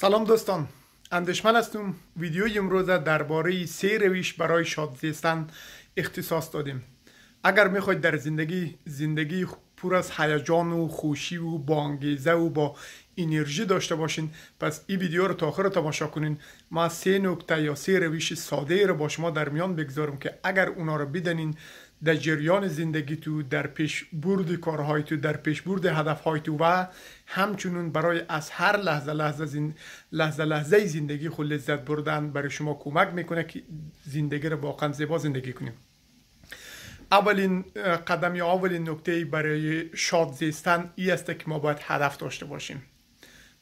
سلام دوستان اندشمن هستم ویدیو امروز درباره سه رویش برای شاد زیستن اختصاص دادیم اگر میخواید در زندگی زندگی پر از هیجان و خوشی و با انگیزه و با انرژی داشته باشین پس این ویدیو رو تا آخر تماشا کنین ما سه نکته یا سه رویش ساده رو با شما در میان بگذارم که اگر اونا رو بدنین در جریان زندگی تو در پیش برد کارهای تو در پیش برد هدفهای تو و همچنین برای از هر لحظه لحظه, زن... لحظه, لحظه زندگی خود لذت بردن برای شما کمک میکنه که زندگی رو واقعا زیبا زندگی کنیم اولین قدمی یا اولین نکته برای شاد زیستن ای است که ما باید هدف داشته باشیم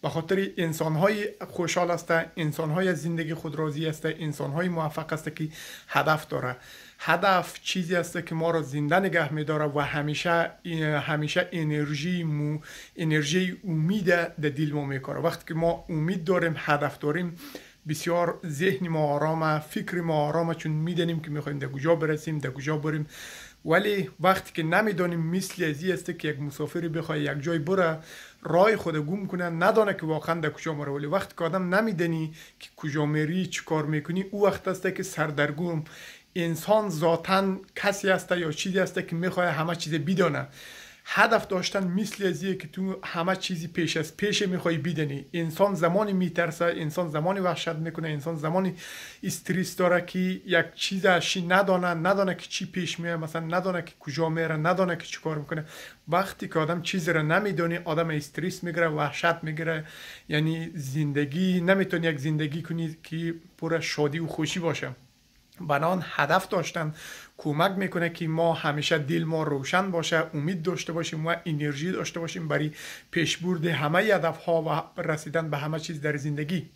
به خاطر انسان های خوشحال است انسان های زندگی خود راضی است انسان های موفق است که هدف داره هدف چیزی است که ما را زنده نگه داره و همیشه همیشه انرژی مو انرژی امید در دل ما میکاره وقتی که ما امید داریم هدف داریم بسیار ذهن ما آرامه فکر ما آرامه چون میدانیم که میخوایم در کجا برسیم در کجا بریم ولی وقتی که نمیدانیم مثل ازی است که یک مسافری بخوای یک جای بره رای خود گم کنه ندانه که واقعا در کجا مره ولی وقتی که آدم نمیدانی که کجا میری چی کار میکنی او وقت است که سردرگم انسان ذاتا کسی است یا چیزی است که میخواه همه چیز بیدانه هدف داشتن مثل از که تو همه چیزی پیش از پیش میخوای بیدنی انسان زمانی میترسه انسان زمانی وحشت میکنه انسان زمانی استرس داره که یک چیز اشی ندانه ندانه که چی پیش میه مثلا ندانه که کجا میره ندانه که چی کار میکنه وقتی که آدم چیزی را نمیدونی آدم استرس میگره، وحشت میگیره یعنی زندگی نمیتونی یک زندگی کنی که پر شادی و خوشی باشه بنان هدف داشتن کمک میکنه که ما همیشه دل ما روشن باشه امید داشته باشیم و انرژی داشته باشیم برای پیشبرد همه هدف ها و رسیدن به همه چیز در زندگی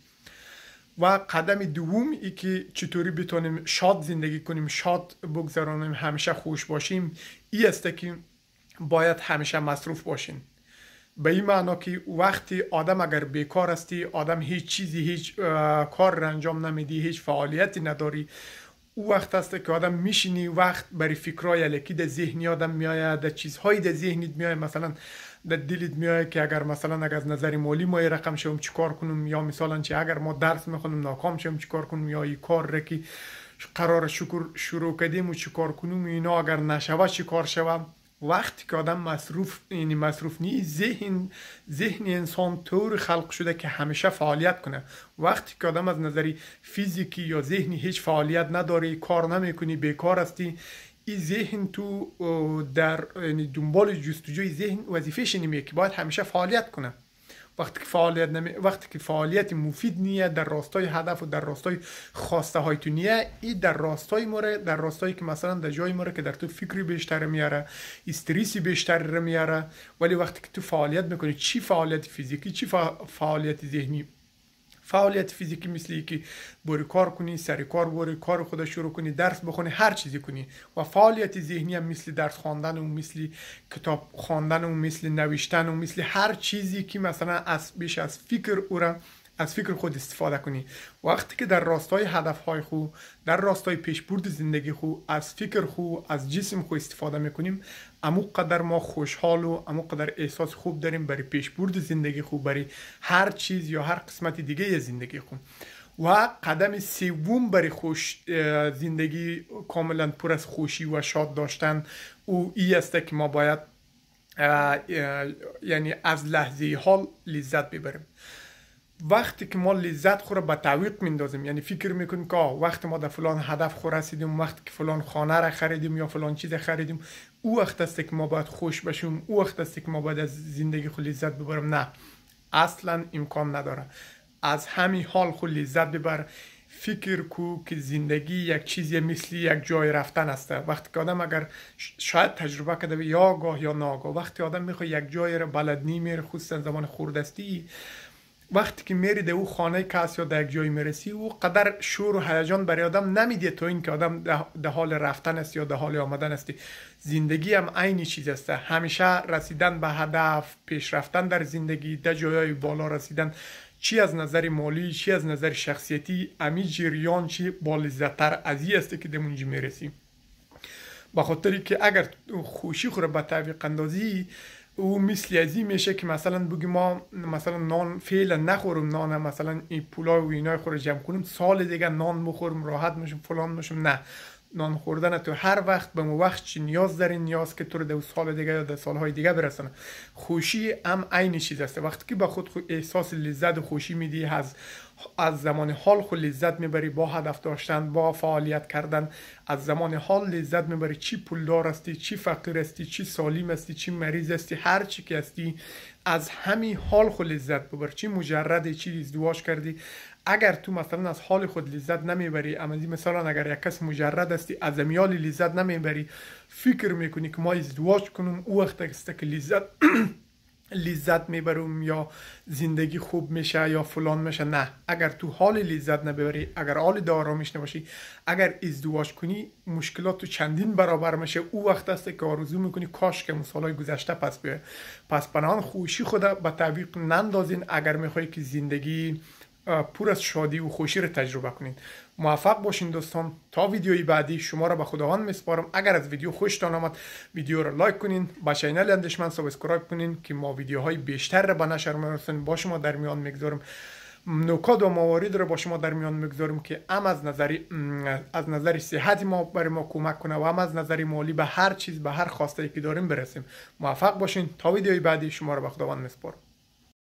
و قدم دوم ای که چطوری بتونیم شاد زندگی کنیم شاد بگذرانیم همیشه خوش باشیم ای است که باید همیشه مصروف باشین به این معنا که وقتی آدم اگر بیکار هستی آدم هیچ چیزی هیچ کار انجام نمیدی هیچ فعالیتی نداری او وقت است که آدم میشینی وقت برای فکرای الکی در ذهنی آدم میایه در چیزهایی در ذهنیت میایه مثلا در دلیت میایه که اگر مثلا اگر از نظر مالی ما رقم شوم چیکار کنم یا مثلا چه اگر ما درس میخونم ناکام شوم چیکار کنم یا ای کار را که قرار شکر شروع کردیم و چیکار کنم اینا اگر نشوه چیکار شوم وقتی که آدم مصروف یعنی مصروف نی ذهن ذهن انسان طور خلق شده که همیشه فعالیت کنه وقتی که آدم از نظری فیزیکی یا ذهنی هیچ فعالیت نداره کار نمیکنی بیکار هستی این ذهن تو در یعنی دنبال جستجوی ذهن وظیفهش نمیه که باید همیشه فعالیت کنه وقتی که فعالیت نمی... وقتی که فعالیت مفید نیه در راستای هدف و در راستای خواسته تو نیه ای در راستای مره در راستایی که مثلا در جای مره که در تو فکری بیشتر میاره استریسی بیشتر میاره ولی وقتی که تو فعالیت میکنی چی فعالیت فیزیکی چی فعالیت ذهنی فعالیت فیزیکی مثل که بری کار کنی سر کار بری کار خود شروع کنی درس بخونی هر چیزی کنی و فعالیت ذهنی هم مثل درس خواندن و مثل کتاب خواندن و مثل نوشتن و مثل هر چیزی که مثلا از بیش از فکر او از فکر خود استفاده کنی وقتی که در راستای هدفهای خو در راستای پیشبرد زندگی خو از فکر خو از جسم خو استفاده میکنیم امو قدر ما خوشحال و امو قدر احساس خوب داریم برای پیشبرد زندگی خو برای هر چیز یا هر قسمت دیگه زندگی خو و قدم سوم برای خوش زندگی کاملا پر از خوشی و شاد داشتن او ای است که ما باید یعنی از لحظه حال لذت ببریم وقتی که ما لذت خود به تعویق میندازیم یعنی فکر میکنیم که وقتی ما در فلان هدف خورسیدیم، رسیدیم وقتی که فلان خانه را خریدیم یا فلان چیز خریدیم او وقت است که ما باید خوش باشیم، او وقت است که ما باید از زندگی خود لذت ببرم نه اصلا امکان نداره از همین حال خود لذت ببر فکر کو که زندگی یک چیزی مثل یک جای رفتن است وقتی که آدم اگر شاید تجربه کرده یا گاه یا ناگاه وقتی آدم میخواد یک جای را بلد نیمیر، خصوصا زمان خوردستی وقتی که میری در او خانه کس یا در یک جایی میرسی او قدر شور و هیجان برای آدم نمیده تو این که آدم در حال رفتن است یا در حال آمدن است زندگی هم عین چیز است همیشه رسیدن به هدف پیش رفتن در زندگی در جایی بالا رسیدن چی از نظر مالی چی از نظر شخصیتی امی جریان چی بالزتر از ای است که دمونجی میرسیم به خاطری که اگر خوشی خوره به تعویق اندازی او مثل ازی میشه که مثلا بگی ما مثلا نان فعلا نخورم نان مثلا این پولای و اینای خوره جمع کنیم سال دیگه نان بخورم راحت میشم فلان میشم نه نان خوردن تو هر وقت به وقت چی نیاز داری نیاز که تو رو در سال دیگه یا در سالهای دیگه برسن خوشی هم عین چیز است وقتی که به خود احساس لذت و خوشی میدی از از زمان حال خود لذت میبری با هدف داشتن با فعالیت کردن از زمان حال لذت میبری چی پولدار هستی چی فقیر هستی چی سالم هستی چی مریض هستی هر چی که هستی از همین حال خود لذت ببر چی مجرد چی ازدواج کردی اگر تو مثلا از حال خود لذت نمیبری اما مثلا اگر یک کس مجرد هستی از امیال لذت نمیبری فکر میکنی که ما ازدواج کنم او وقت است که لذت لذت میبرم یا زندگی خوب میشه یا فلان میشه نه اگر تو حال لذت نببری اگر حال دارامش نباشی اگر ازدواج کنی مشکلات تو چندین برابر میشه او وقت است که آرزو میکنی کاش که مثالای گذشته پس بیه پس پنهان خوشی خود به تعویق نندازین اگر میخوای که زندگی پر از شادی و خوشی رو تجربه کنید موفق باشین دوستان تا ویدیوی بعدی شما را به خداوند میسپارم اگر از ویدیو خوشتان آمد ویدیو را لایک کنین با چینل اندشمن سابسکرایب کنین که ما ویدیوهای بیشتر را به نشر میرسونیم با شما در میان میگذارم نکات و موارد رو با شما در میان میگذارم که هم از نظری از نظری صحت ما برای ما کمک کنه و هم از نظری مالی به هر چیز به هر خواسته ای که داریم برسیم موفق باشین تا ویدیوی بعدی شما رو به خداوند میسپارم